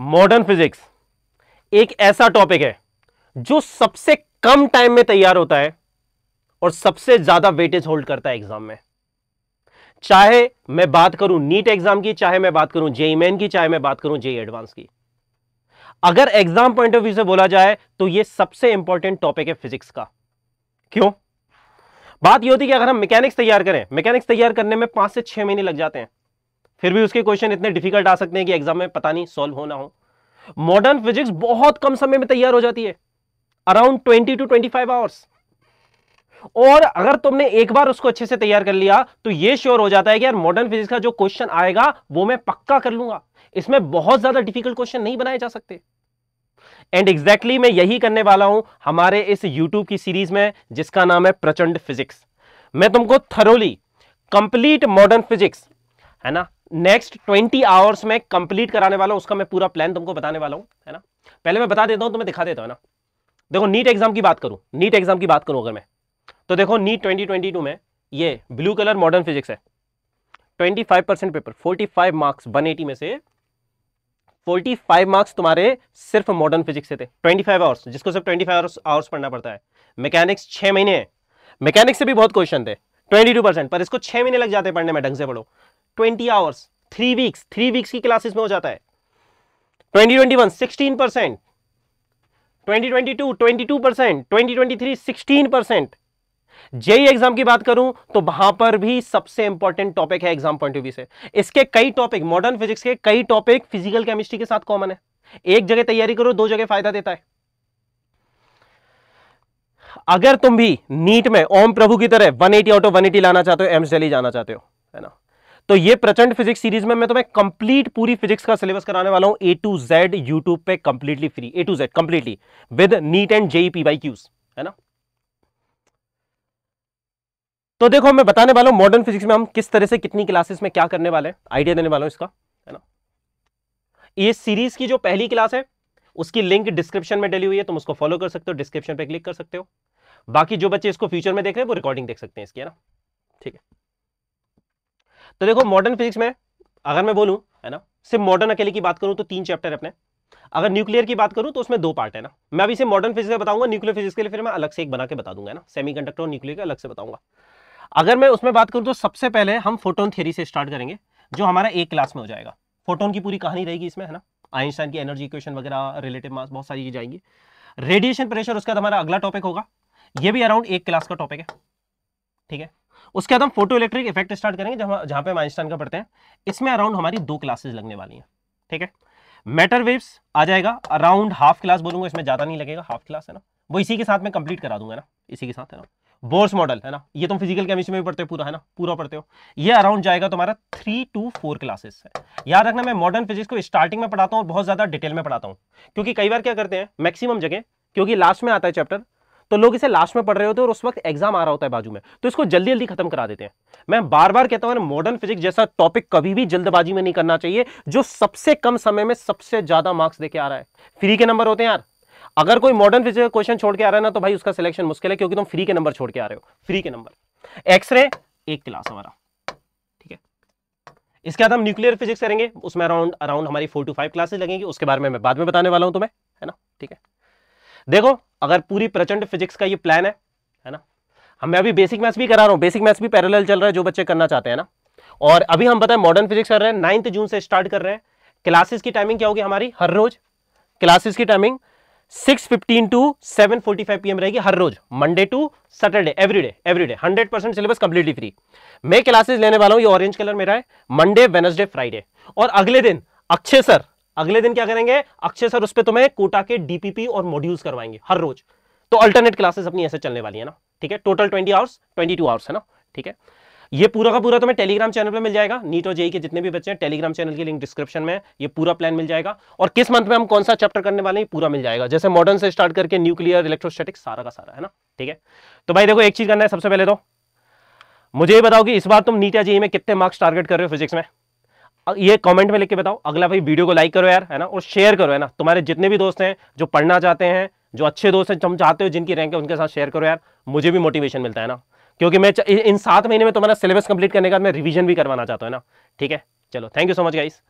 modern physics एक ऐसा topic है जो सबसे कम टाइम में तैयार होता है और सबसे ज्यादा वेटेज होल्ड करता है एग्जाम में चाहे मैं बात करूं नीट एग्जाम की चाहे मैं बात करूं जेई मेन e की चाहे मैं बात करूं जेई एडवांस e की अगर एग्जाम पॉइंट ऑफ व्यू से बोला जाए तो यह सबसे इंपॉर्टेंट टॉपिक है फिजिक्स का क्यों बात यह होती है कि अगर हम मैकेनिक्स तैयार करें मैकेनिक्स तैयार करने में पांच से छह महीने लग जाते हैं फिर भी उसके क्वेश्चन इतने डिफिकल्ट आ सकते हैं कि एग्जाम में पता नहीं सॉल्व होना हो मॉडर्न फिजिक्स बहुत कम समय में तैयार हो जाती है around twenty two twenty five hours और अगर तुमने एक बार उसको अच्छे से तैयार कर लिया तो यह श्योर हो जाता है कि यार मॉडर्न फिजिक्स का जो क्वेश्चन आएगा वो मैं पक्का कर लूंगा इसमें बहुत ज्यादा डिफिकल्ट क्वेश्चन नहीं बनाए जा सकते एंड एग्जैक्टली exactly मैं यही करने वाला हूं हमारे इस यूट्यूब की सीरीज में जिसका नाम है प्रचंड फिजिक्स मैं तुमको थरोली कंप्लीट मॉडर्न फिजिक्स है ना नेक्स्ट ट्वेंटी आवर्स में कंप्लीट कराने वाला हूँ उसका मैं पूरा प्लान तुमको बताने वाला हूँ है ना पहले मैं बता देता हूँ तुम्हें दिखा देता हूँ ना देखो नीट एग्जाम की बात करूँ नीट एग्जाम की बात करूँ अगर मैं तो देखो नीट ट्वेंटी में ये ब्लू कलर मॉडर्न फिजिक्स है 25 परसेंट पेपर 45 मार्क्स 180 में से 45 मार्क्स तुम्हारे सिर्फ मॉडर्न फिजिक्स से थे 25 आवर्स जिसको सिर्फ 25 फाइव आवर्स पढ़ना पड़ता है मैकेनिक्स छः महीने मैकेनिक्स से भी बहुत क्वेश्चन थे 22 परसेंट पर इसको छः महीने लग जाते पढ़ने में ढंग से पढ़ो twenty hours three weeks three weeks की क्लासेस में हो जाता है twenty twenty one sixteen percent twenty twenty two twenty two percent twenty twenty three sixteen percent JEE exam की बात करूं तो वहां पर भी सबसे इंपॉर्टेंट टॉपिक है एग्जाम पॉइंट ऑफ व्यू से इसके कई टॉपिक मॉडर्न फिजिक्स के कई टॉपिक फिजिकल केमिस्ट्री के साथ कॉमन है एक जगह तैयारी करो दो जगह फायदा देता है अगर तुम भी नीट में ओम प्रभु की तरह 180 एटी आउट ऑफ वन लाना चाहते हो एम्स दिल्ली जाना चाहते हो है ना तो ये प्रचंड फिजिक्स सीरीज में मैं तुम्हें तो कंप्लीट पूरी फिजिक्स का सिलेबस कराने वाला हूं ए टू जेड यूट्यूब पे completely free A to Z completely with NEET and JEE P Y Qs है ना तो देखो मैं बताने वाला हूं मॉडर्न फिजिक्स में हम किस तरह से कितनी क्लासेस में क्या करने वाले हैं आइडिया देने वाला हूं इसका है ना ये सीरीज की जो पहली क्लास है उसकी लिंक डिस्क्रिप्शन में डली हुई है तुम उसको फॉलो कर सकते हो डिस्क्रिप्शन पे क्लिक कर सकते हो बाकी जो बच्चे इसको फ्यूचर में देख रहे हैं वो रिकॉर्डिंग देख सकते हैं इसकी है ना ठीक है तो देखो मॉडर्न फिजिक्स में अगर मैं बोलूँ है ना सिर्फ मॉडर्न अकेले की बात करूँ तो तीन चैप्टर अपने अगर न्यूक्लियर की बात करूँ तो उसमें दो पार्ट है ना मैं अभी से मॉडर्न फिजिक्स बताऊंगा न्यूक्लियर फिजिक्स के लिए फिर मैं अलग से एक बना के बता दूंगा ना सेमी कंडक्टर और न्यूक्लियर का अलग से बताऊंगा अगर मैं उसमें बात करूँ तो सबसे पहले हम फोटोन थ्योरी से स्टार्ट करेंगे जो हमारा एक क्लास में हो जाएगा फोटोन की पूरी कहानी रहेगी इसमें है ना आइंस्टाइन की एनर्जी इक्वेशन वगैरह रिलेटिव मास बहुत सारी चीजें आएंगी रेडिएशन प्रेशर उसका हमारा अगला टॉपिक होगा ये भी अराउंड एक क्लास का टॉपिक है ठीक है उसके बाद हम फोटो इलेक्ट्रिक इफेक्ट स्टार्ट करेंगे जब पर पे हम आइंस्टाइन का पढ़ते हैं इसमें अराउंड हमारी दो क्लासेज लगने वाली हैं ठीक है मैटर वेव्स आ जाएगा अराउंड हाफ क्लास बोलूंगा इसमें ज़्यादा नहीं लगेगा हाफ क्लास है ना वो इसी के साथ में कंप्लीट करा दूंगा ना इसी के साथ है ना बोर्स मॉडल है ना ये तुम फिजिकल केमिस्ट्री में भी पढ़ते हो पूरा है ना पूरा पढ़ते हो ये अराउंड जाएगा तुम्हारा थ्री टू फोर क्लासेस है याद रखना मैं मॉडर्न फिजिक्स को स्टार्टिंग में पढ़ाता हूँ और बहुत ज़्यादा डिटेल में पढ़ाता हूँ क्योंकि कई बार क्या करते हैं मैक्सिमम जगह क्योंकि लास्ट में आता है चैप्टर तो लोग इसे लास्ट में पढ़ रहे होते हैं और उस वक्त एग्जाम आ रहा होता है बाजू में तो इसको जल्दी जल्दी खत्म करा देते हैं मैं बार बार कहता हूं मॉडर्न फिजिक्स जैसा टॉपिक कभी भी जल्दबाजी में नहीं करना चाहिए जो सबसे कम समय में सबसे ज्यादा मार्क्स देके आ रहा है फ्री के नंबर होते हैं यार अगर कोई मॉडर्न फिजिक्स का क्वेश्चन छोड़ के आ रहा है ना तो भाई उसका सिलेक्शन मुश्किल है क्योंकि तुम फ्री के नंबर छोड़ के आ रहे हो फ्री के नंबर एक्सरे एक क्लास हमारा ठीक है इसके बाद हम न्यूक्लियर फिजिक्स करेंगे उसमें अराउंड अराउंड हमारी फोर टू फाइव क्लासेस लगेंगी उसके बारे में मैं बाद में बताने वाला हूं तुम्हें है ना ठीक है देखो अगर पूरी प्रचंड फिजिक्स का ये प्लान है है ना हम मैं अभी बेसिक मैथ्स भी करा रहा हूँ बेसिक मैथ्स भी पैरेलल चल रहा है जो बच्चे करना चाहते हैं ना और अभी हम बताएं मॉडर्न फिजिक्स कर रहे हैं नाइन्थ जून से स्टार्ट कर रहे हैं क्लासेस की टाइमिंग क्या होगी हमारी हर रोज क्लासेस की timing six fifteen to seven forty 7:45 PM रहेगी हर रोज Monday to Saturday every day every day hundred percent syllabus completely free मैं क्लासेस लेने वाला हूँ ये ऑरेंज कलर मेरा है मंडे वेनसडे फ्राइडे और अगले दिन अक्षय सर अगले दिन क्या करेंगे अक्षय सर उस पर तुम्हें कोटा के डीपीपी और मॉड्यूल्स करवाएंगे हर रोज तो अल्टरनेट क्लासेस अपनी ऐसे चलने वाली है ना ठीक है total twenty hours twenty two hours है ना ठीक है ये पूरा का पूरा तुम्हें टेलीग्राम चैनल पे मिल जाएगा नीट और जेई e के जितने भी बच्चे हैं टेलीग्राम चैनल की लिंक डिस्क्रिप्शन में ये पूरा प्लान मिल जाएगा और किस मंथ में हम कौन सा चैप्टर करने वाले हैं पूरा मिल जाएगा जैसे मॉडर्न से स्टार्ट करके न्यूक्लियर इलेक्ट्रोस्टैटिक्स सारा का सारा है ना ठीक है तो भाई देखो एक चीज करना है सबसे पहले तो मुझे ये बताओ कि इस बार तुम नीट या जेई e में कितने मार्क्स टारगेट कर रहे हो फिजिक्स में ये कमेंट में लिख के बताओ अगला भाई वीडियो को लाइक करो यार है ना और शेयर करो है ना तुम्हारे जितने भी दोस्त हैं जो पढ़ना चाहते हैं जो अच्छे दोस्त हैं तुम चाहते हो जिनकी रैंक है उनके साथ शेयर करो यार मुझे भी मोटिवेशन मिलता है ना क्योंकि मैं इन सात महीने में तुम्हारा सिलेबस कंप्लीट करने के बाद मैं रिविजन भी करवाना चाहता हूँ ना ठीक है चलो thank you so much guys